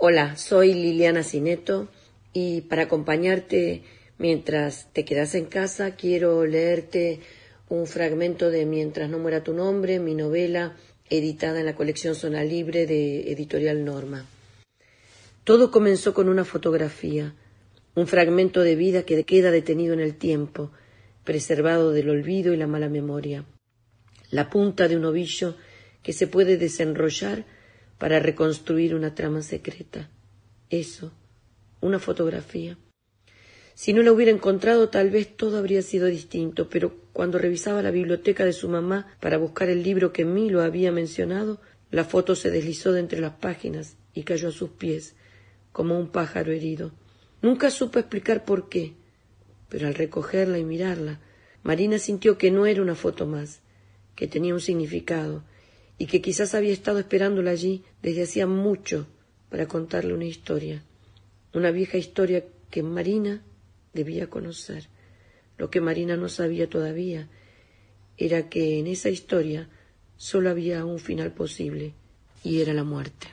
Hola, soy Liliana Cineto y para acompañarte mientras te quedas en casa quiero leerte un fragmento de Mientras no muera tu nombre, mi novela editada en la colección Zona Libre de Editorial Norma. Todo comenzó con una fotografía, un fragmento de vida que queda detenido en el tiempo, preservado del olvido y la mala memoria, la punta de un ovillo que se puede desenrollar para reconstruir una trama secreta. Eso, una fotografía. Si no la hubiera encontrado, tal vez todo habría sido distinto, pero cuando revisaba la biblioteca de su mamá para buscar el libro que Milo había mencionado, la foto se deslizó de entre las páginas y cayó a sus pies, como un pájaro herido. Nunca supo explicar por qué, pero al recogerla y mirarla, Marina sintió que no era una foto más, que tenía un significado, y que quizás había estado esperándola allí desde hacía mucho para contarle una historia, una vieja historia que Marina debía conocer. Lo que Marina no sabía todavía era que en esa historia solo había un final posible, y era la muerte.